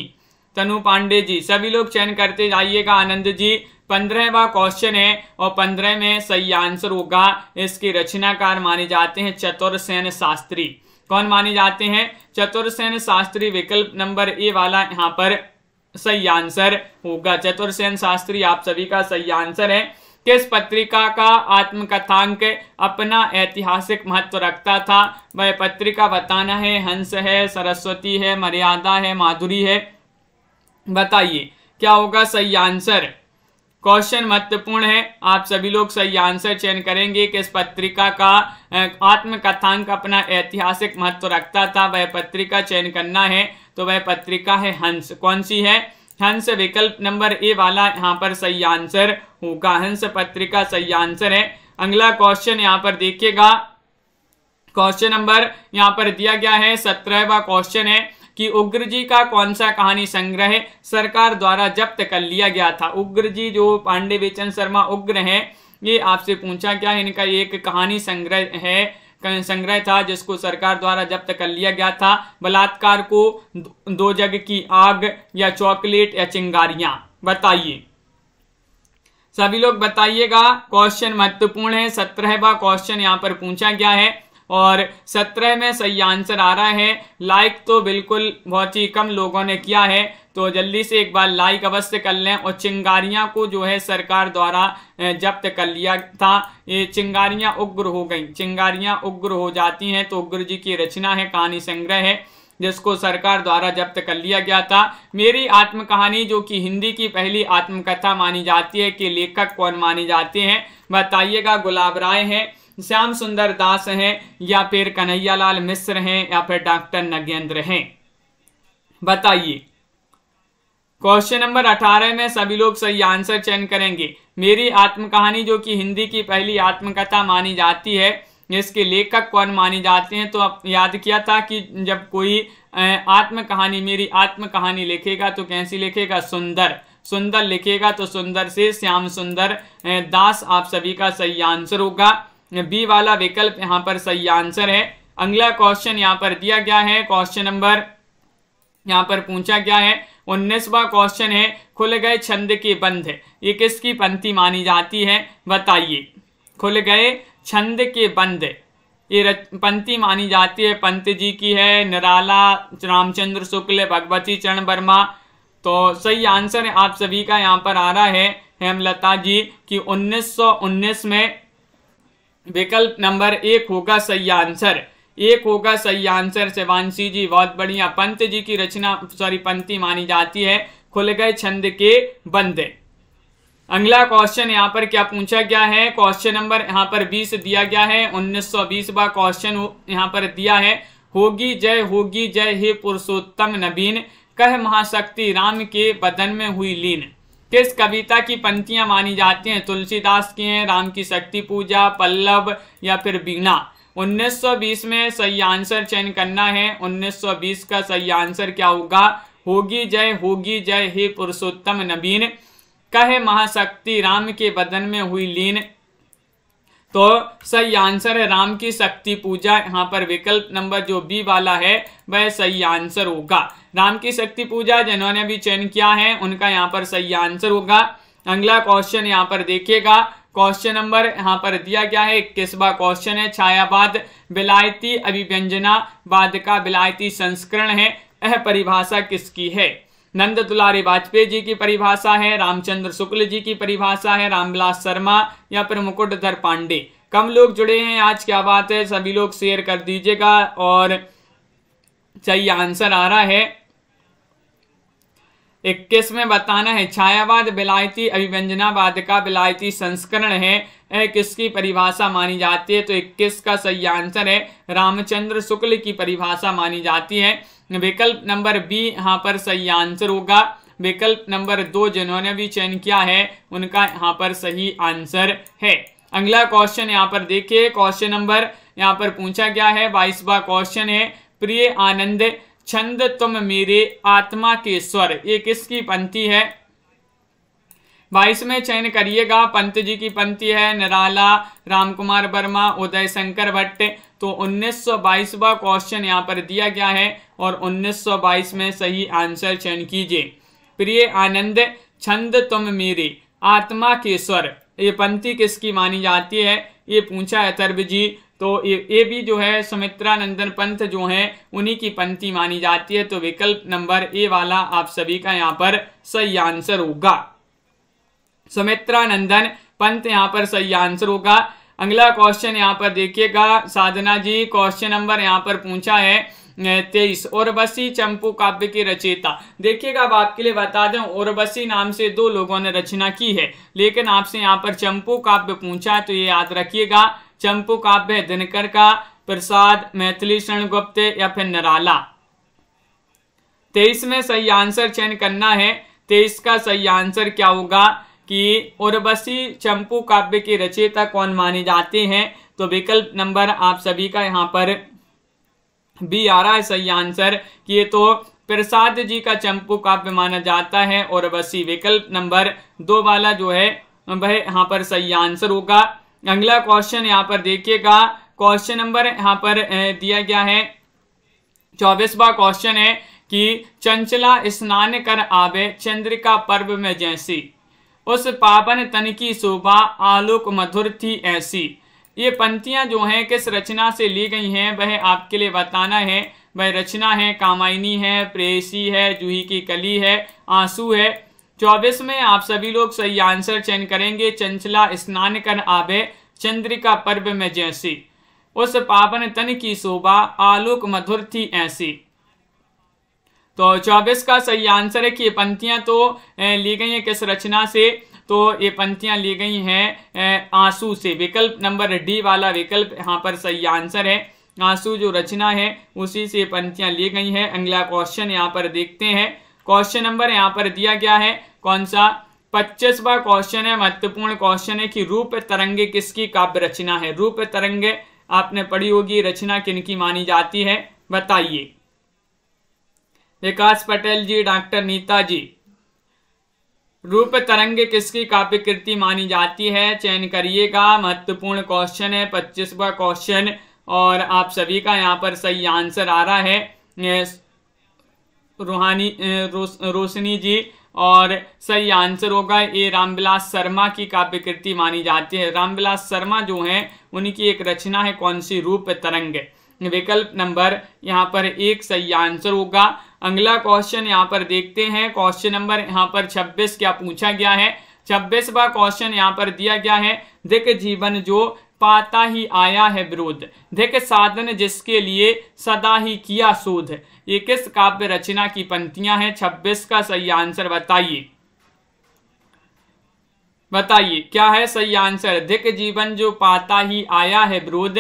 तनु पांडे जी सभी लोग चयन करते जाइएगा आनंद जी पंद्रहवा क्वेश्चन है और पंद्रह में सही आंसर होगा इसके रचनाकार माने जाते हैं चतुर्सेन शास्त्री कौन माने जाते हैं चतुर्सेन शास्त्री विकल्प नंबर ए वाला यहाँ पर सही आंसर होगा चतुर्सेन शास्त्री आप सभी का सही आंसर है किस पत्रिका का आत्मकथांक अपना ऐतिहासिक महत्व रखता था वह पत्रिका बताना है हंस है सरस्वती है मर्यादा है माधुरी है बताइए क्या होगा सही आंसर क्वेश्चन महत्वपूर्ण है आप सभी लोग सही आंसर चयन करेंगे कि इस पत्रिका का आत्मकथांक अपना ऐतिहासिक महत्व रखता था वह पत्रिका चयन करना है तो वह पत्रिका है हंस कौन सी है हंस विकल्प नंबर ए वाला यहाँ पर सही आंसर होगा हंस पत्रिका सही आंसर है अगला क्वेश्चन यहाँ पर देखिएगा क्वेश्चन नंबर यहाँ पर दिया गया है सत्रहवा क्वेश्चन है कि उग्र जी का कौन सा कहानी संग्रह सरकार द्वारा जब्त कर लिया गया था उग्र जी जो पांडे बेचन शर्मा उग्र हैं ये आपसे पूछा गया इनका एक कहानी संग्रह है संग्रह था जिसको सरकार द्वारा जब्त कर लिया गया था बलात्कार को दो जग की आग या चॉकलेट या चिंगारियां बताइए सभी लोग बताइएगा क्वेश्चन महत्वपूर्ण है सत्रहवा क्वेश्चन यहाँ पर पूछा गया है और सत्रह में सही आंसर आ रहा है लाइक तो बिल्कुल बहुत ही कम लोगों ने किया है तो जल्दी से एक बार लाइक अवश्य कर लें और चिंगारियाँ को जो है सरकार द्वारा जब्त कर लिया था ये चिंगारियाँ उग्र हो गई चिंगारियाँ उग्र हो जाती हैं तो उग्र जी की रचना है कहानी संग्रह है जिसको सरकार द्वारा जब्त कर लिया गया था मेरी आत्म कहानी जो कि हिंदी की पहली आत्मकथा मानी जाती है कि लेखक कौन माने जाते हैं बताइएगा गुलाब राय है श्याम सुंदर दास हैं या फिर कन्हैयालाल मिश्र हैं या फिर डॉक्टर नगेंद्र हैं बताइए क्वेश्चन नंबर 18 में सभी लोग सही आंसर चयन करेंगे मेरी आत्मकहानी जो कि हिंदी की पहली आत्मकथा मानी जाती है इसके लेखक कौन मानी जाते हैं तो आप याद किया था कि जब कोई आत्मकहानी मेरी आत्मकहानी लिखेगा तो कैसी लिखेगा सुंदर सुंदर लिखेगा तो सुंदर से श्याम सुंदर दास आप सभी का सही आंसर होगा बी वाला विकल्प यहाँ पर सही आंसर है अगला क्वेश्चन यहाँ पर दिया गया है क्वेश्चन नंबर यहाँ पर पूछा गया है उन्नीसवा क्वेश्चन है खुल गए छंद के बंध ये किसकी पंक्ति मानी जाती है बताइए खुल गए छंद के बंध ये पंक्ति मानी जाती है पंत जी की है निराला रामचंद्र शुक्ल भगवती चरण वर्मा तो सही आंसर आप सभी का यहाँ पर आ रहा है हेमलता जी कि 1919 में विकल्प नंबर एक होगा सही आंसर एक होगा सही आंसर शिवानशी जी बहुत बढ़िया पंत जी की रचना सॉरी पंक्ति मानी जाती है खुल गए छंद के बंद अगला क्वेश्चन यहाँ पर क्या पूछा गया है क्वेश्चन नंबर यहाँ पर 20 दिया गया है बा क्वेश्चन यहाँ पर दिया है होगी जय होगी जय हे पुरुषोत्तम नबीन कह महाशक्ति राम के बदन में हुई लीन किस कविता की पंक्तियां मानी जाती हैं तुलसीदास की हैं राम की शक्ति पूजा पल्लव या फिर बीना 1920 में सही आंसर चयन करना है 1920 का सही आंसर क्या होगा होगी जय होगी जय हे पुरुषोत्तम नबीन कहे महाशक्ति राम के बदन में हुई लीन तो सही आंसर है राम की शक्ति पूजा यहाँ पर विकल्प नंबर जो बी वाला है वह सही आंसर होगा राम की शक्ति पूजा जिन्होंने भी चयन किया है उनका यहाँ पर सही आंसर होगा अगला क्वेश्चन यहाँ पर देखिएगा क्वेश्चन नंबर यहाँ पर दिया गया है इक्कीसवा क्वेश्चन है छायावाद बिलायती अभिव्यंजना वाद का बिलायती संस्करण है यह परिभाषा किसकी है नंद दुलारी वाजपेयी जी की परिभाषा है रामचंद्र शुक्ल जी की परिभाषा है रामविलास शर्मा या फिर मुकुटधर पांडे कम लोग जुड़े हैं आज क्या बात है सभी लोग शेयर कर दीजिएगा और चाहिए आंसर आ रहा है इक्कीस में बताना है छायावाद बिलायती अभिव्यंजनावाद का बिलायती संस्करण है किसकी परिभाषा मानी जाती है तो इक्कीस का सही आंसर है रामचंद्र शुक्ल की परिभाषा मानी जाती है विकल्प नंबर बी यहाँ पर सही आंसर होगा विकल्प नंबर दो जिन्होंने भी चयन किया है उनका यहाँ पर सही आंसर है अगला क्वेश्चन यहाँ पर देखिए क्वेश्चन नंबर यहाँ पर पूछा गया है बाईसवा क्वेश्चन है प्रिय आनंद छंद तुम मेरे आत्मा के स्वर ये किसकी पंक्ति है बाईस में चयन करिएगा पंत जी की पंक्ति है निराला रामकुमार वर्मा उदय शंकर भट्ट तो 1922वां क्वेश्चन यहाँ पर दिया गया है और 1922 में सही आंसर चयन कीजिए प्रिय आनंद छंद तुम मेरे आत्मा के स्वर ये पंक्ति किसकी मानी जाती है ये पूछा है तर्ब जी तो ये ये भी जो है सुमित्रा नंदन पंथ जो है उन्हीं की पंक्ति मानी जाती है तो विकल्प नंबर ए वाला आप सभी का यहाँ पर सही आंसर होगा सुमित्रा नंदन पंथ यहाँ पर सही आंसर होगा अगला क्वेश्चन यहाँ पर देखिएगा साधना जी क्वेश्चन नंबर यहाँ पर पूछा है तेईस औरबसी चंपू काव्य की रचयिता देखिएगा अब आपके लिए बता दें औरबसी नाम से दो लोगों ने रचना की है लेकिन आपसे यहाँ पर चंपू काव्य पूछा है तो ये याद रखिएगा चंपू काव्य दिनकर का प्रसाद मैथिली शरण गुप्त या फिर नराला तेईस में सही आंसर चयन करना है तेईस का सही आंसर क्या होगा कि उर्वशी चंपू काव्य के रचयिता कौन माने जाते हैं तो विकल्प नंबर आप सभी का यहाँ पर बी आ रहा है सही आंसर कि ये तो प्रसाद जी का चंपू काव्य माना जाता है और बसी विकल्प नंबर दो वाला जो है वह यहाँ पर सही आंसर होगा अगला क्वेश्चन यहाँ पर देखिएगा क्वेश्चन नंबर यहाँ पर दिया गया है चौबीसवा क्वेश्चन है कि चंचला स्नान कर आवे चंद्रिका पर्व में जैसी उस पावन तन की शोभा आलोक मधुर थी ऐसी ये पंक्तियाँ जो हैं किस रचना से ली गई हैं वह आपके लिए बताना है वह रचना है कामायनी है प्रेसी है जूही की कली है आंसू है चौबीस में आप सभी लोग सही आंसर चयन करेंगे चंचला स्नान कर आबे चंद्रिका पर्व में जैसी उस पावन तन की शोभा आलोक मधुर थी ऐसी तो चौबीस का सही आंसर है कि ये पंक्तियाँ तो ली गई हैं किस रचना से तो ये पंक्तियाँ ली गई हैं आंसू से विकल्प नंबर डी वाला विकल्प यहाँ पर सही आंसर है आंसू जो रचना है उसी से पंक्तियाँ ली गई हैं अगला क्वेश्चन यहाँ पर देखते हैं क्वेश्चन नंबर यहाँ पर दिया गया है कौन सा पच्चीसवा क्वेश्चन है महत्वपूर्ण क्वेश्चन है कि रूप तरंगे किसकी काव्य रचना है रूप तरंगे आपने पढ़ी होगी रचना किनकी मानी जाती है बताइए विकास पटेल जी डॉक्टर नीता जी रूप तरंग किसकी काव्य कृति मानी जाती है चयन करिएगा महत्वपूर्ण क्वेश्चन है पच्चीसवा क्वेश्चन और आप सभी का यहाँ पर सही आंसर आ रहा है रूहानी रोशनी जी और सही आंसर होगा ये रामविलास शर्मा की काव्य कृति मानी जाती है रामविलास शर्मा जो हैं उनकी एक रचना है कौन सी रूप तरंग विकल्प नंबर यहाँ पर एक सही आंसर होगा अगला क्वेश्चन यहाँ पर देखते हैं क्वेश्चन नंबर यहाँ पर छब्बीस क्या पूछा गया है छब्बीसवा क्वेश्चन यहाँ पर दिया गया है देख जीवन जो पाता ही आया है विरोध देख साधन जिसके लिए सदा ही किया शोध ये किस काव्य रचना की पंक्तियां हैं छब्बीस का सही आंसर बताइए बताइए क्या है सही आंसर धिक जीवन जो पाता ही आया है विरोध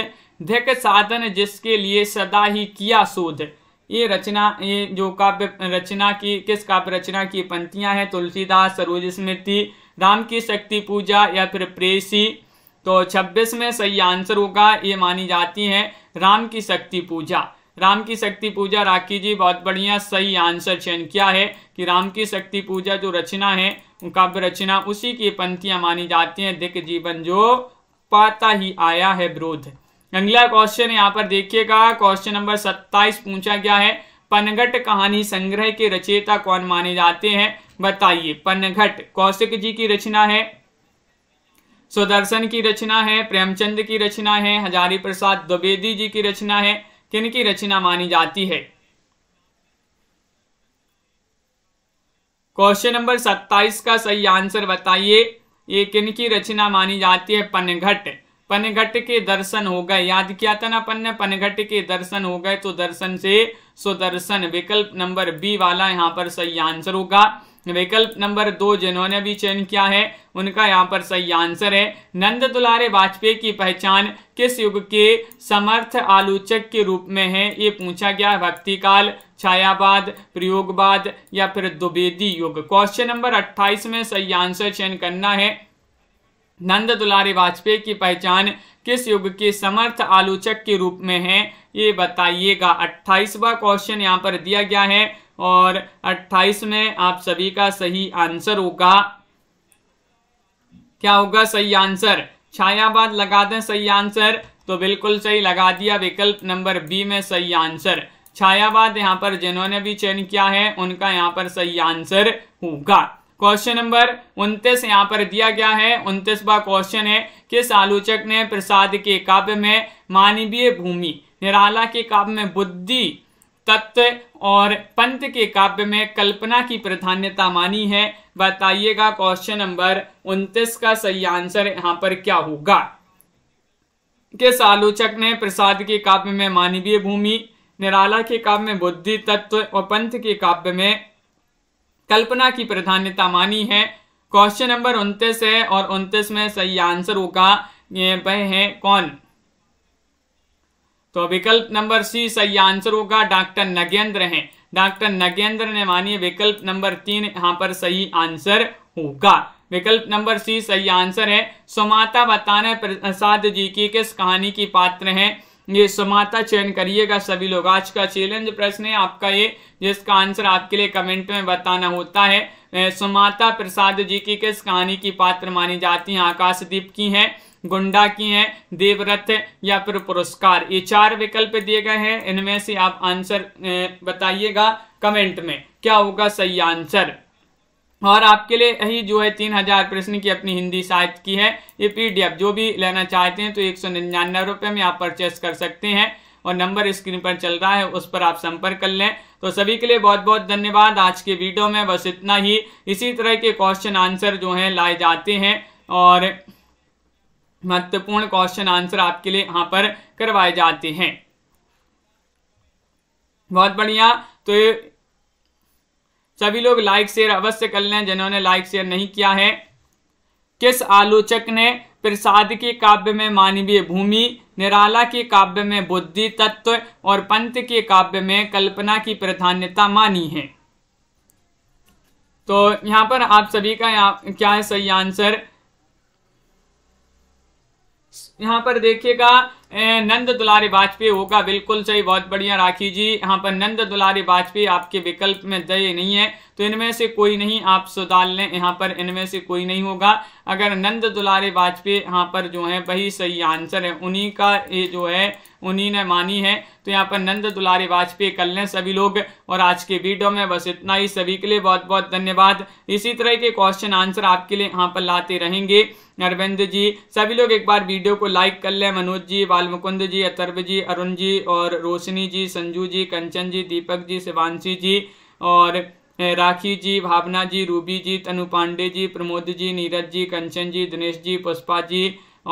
धिक साधन जिसके लिए सदा ही किया शोध ये रचना ये जो काव्य रचना की किस काव्य रचना की पंक्तियाँ हैं तुलसीदास सरोज स्मृति राम की शक्ति पूजा या फिर प्रेसी तो छब्बीस में सही आंसर होगा ये मानी जाती है राम की शक्ति पूजा राम की शक्ति पूजा राखी जी बहुत बढ़िया सही आंसर चयन किया है कि राम की शक्ति पूजा जो रचना है काव्य रचना उसी की पंथियाँ मानी जाती हैं दिख जीवन जो पाता ही आया है विरोध अगला क्वेश्चन यहाँ पर देखिएगा क्वेश्चन नंबर सत्ताईस पूछा गया है पनघट कहानी संग्रह के रचयिता कौन माने जाते हैं बताइए पनघट कौशिक जी की रचना है सुदर्शन की रचना है प्रेमचंद की रचना है हजारी प्रसाद द्विवेदी जी की रचना है किन की रचना मानी जाती है क्वेश्चन नंबर सत्ताईस का सही आंसर बताइए ये किन की रचना मानी जाती है पनघट पनघट के दर्शन हो गए याद किया था ना अपन ने पनघट के दर्शन हो गए तो दर्शन से सुदर्शन विकल्प नंबर बी वाला यहाँ पर सही आंसर होगा विकल्प नंबर दो जिन्होंने भी चयन किया है उनका यहाँ पर सही आंसर है नंद दुलारे वाजपेयी की पहचान किस युग के समर्थ आलोचक के रूप में है ये पूछा गया है भक्तिकाल छायावाद प्रयोगवाद या फिर दुबेदी युग क्वेश्चन नंबर 28 में सही आंसर चयन करना है नंद दुलारी वाजपेयी की पहचान किस युग के समर्थ आलोचक के रूप में है ये बताइएगा अट्ठाईसवा क्वेश्चन यहाँ पर दिया गया है और अट्ठाईस में आप सभी का सही आंसर होगा क्या होगा सही आंसर छायावाद लगा दें सही आंसर तो बिल्कुल सही लगा दिया विकल्प नंबर बी में सही आंसर छायावाद यहाँ पर जिन्होंने भी चयन किया है उनका यहाँ पर सही आंसर होगा क्वेश्चन नंबर उन्तीस यहाँ पर दिया गया है उनतीसवा क्वेश्चन है किस आलोचक ने प्रसाद के काव्य में मानवीय भूमि निराला के काव्य में बुद्धि तत्व और पंत के काव्य में कल्पना की प्रधान्यता मानी है बताइएगा क्वेश्चन नंबर उन्तीस का सही आंसर यहाँ पर क्या होगा किस आलोचक ने प्रसाद के काव्य में मानवीय भूमि निराला के काव्य में बुद्धि तत्व और पंथ के काव्य में कल्पना की प्रधानता मानी है क्वेश्चन नंबर उनतीस है और उनतीस में सही आंसर होगा वह है कौन तो विकल्प नंबर सी सही आंसर होगा डॉक्टर नगेंद्र हैं डॉक्टर नगेंद्र ने मानिए विकल्प नंबर तीन यहां पर सही आंसर होगा विकल्प नंबर सी सही आंसर है सुमाता बताना प्रसाद जी की किस कहानी की पात्र हैं ये समाता चयन करिएगा सभी लोग आज का चैलेंज प्रश्न है आपका ये जिसका आंसर आपके लिए कमेंट में बताना होता है सुमाता प्रसाद जी की किस कहानी की पात्र मानी जाती हैं आकाशदीप की हैं गुंडा की हैं देवरथ या फिर पुरस्कार ये चार विकल्प दिए गए हैं इनमें से आप आंसर बताइएगा कमेंट में क्या होगा सही आंसर और आपके लिए यही जो है तीन हजार प्रश्न की अपनी हिंदी साहित्य की है ये पीडीएफ जो भी लेना चाहते हैं तो एक सौ निन्यानवे रुपये में आप परचेस कर सकते हैं और नंबर स्क्रीन पर चल रहा है उस पर आप संपर्क कर लें तो सभी के लिए बहुत बहुत धन्यवाद आज के वीडियो में बस इतना ही इसी तरह के क्वेश्चन आंसर जो हैं लाए जाते हैं और महत्वपूर्ण क्वेश्चन आंसर आपके लिए यहाँ पर करवाए जाते हैं बहुत बढ़िया तो सभी लोग लाइक शेयर अवश्य कर लें जिन्होंने लाइक शेयर नहीं किया है किस आलोचक ने प्रसाद के काव्य में मानवीय भूमि निराला के काव्य में बुद्धि तत्व और पंत के काव्य में कल्पना की प्राधान्यता मानी है तो यहाँ पर आप सभी का क्या है सही आंसर यहाँ पर देखिएगा नंद दुलारी वाजपेयी होगा बिल्कुल सही बहुत बढ़िया राखी जी यहाँ पर नंद दुलारी वाजपेयी आपके विकल्प में दय नहीं है तो इनमें से कोई नहीं आप सुधार लें यहाँ पर इनमें से कोई नहीं होगा अगर नंद दुलारी वाजपेयी यहाँ पर जो है वही सही आंसर है उन्हीं का ये जो है उन्हीं ने मानी है तो यहाँ पर नंद दुलारी वाजपेयी कर लें सभी लोग और आज के वीडियो में बस इतना ही सभी के लिए बहुत बहुत धन्यवाद इसी तरह के क्वेश्चन आंसर आपके लिए यहाँ पर लाते रहेंगे अरविंद जी सभी लोग एक बार वीडियो को लाइक कर लें मनोज जी बालमुकुंद जी अतर्व जी अरुण जी और रोशनी जी संजू जी कंचन जी दीपक जी शिवानशी जी और राखी जी भावना जी रूबी जी तनु पांडे जी प्रमोद जी नीरज जी कंचन जी दिनेश जी पुष्पा जी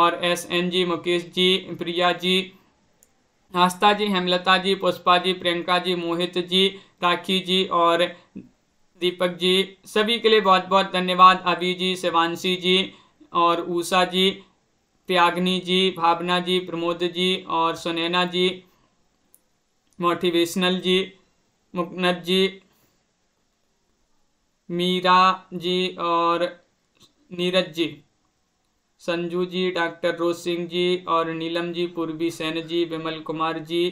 और एस एन जी मुकेश जी प्रिया जी आस्था जी हेमलता जी पुष्पा जी प्रियंका जी मोहित जी राखी जी और दीपक जी सभी के लिए बहुत बहुत धन्यवाद अभी जी शिवानशी जी और ऊषा जी त्यागनी जी भावना जी प्रमोद जी और सुनैना जी मोटिवेशनल जी मुकनद जी मीरा जी और नीरज जी संजू जी डॉक्टर रोज सिंह जी और नीलम जी पूर्वी सेन जी विमल कुमार जी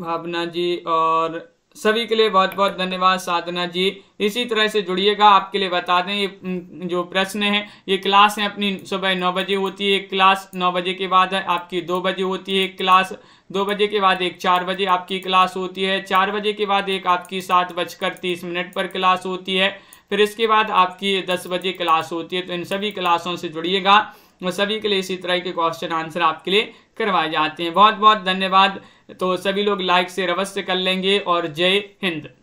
भावना जी और सभी के लिए बहुत बहुत धन्यवाद साधना जी इसी तरह से जुड़िएगा आपके लिए बता दें ये जो प्रश्न है ये क्लास है अपनी सुबह नौ बजे होती है एक क्लास नौ बजे के बाद है आपकी दो बजे होती है एक क्लास दो बजे के बाद एक चार बजे आपकी क्लास होती है चार बजे के बाद एक आपकी सात बजकर तीस मिनट पर क्लास होती है फिर इसके बाद आपकी दस बजे क्लास होती है तो इन सभी क्लासों से जुड़िएगा और सभी के लिए इसी तरह के क्वेश्चन आंसर आपके लिए करवाए जाते हैं बहुत बहुत धन्यवाद तो सभी लोग लाइक से अवश्य कर लेंगे और जय हिंद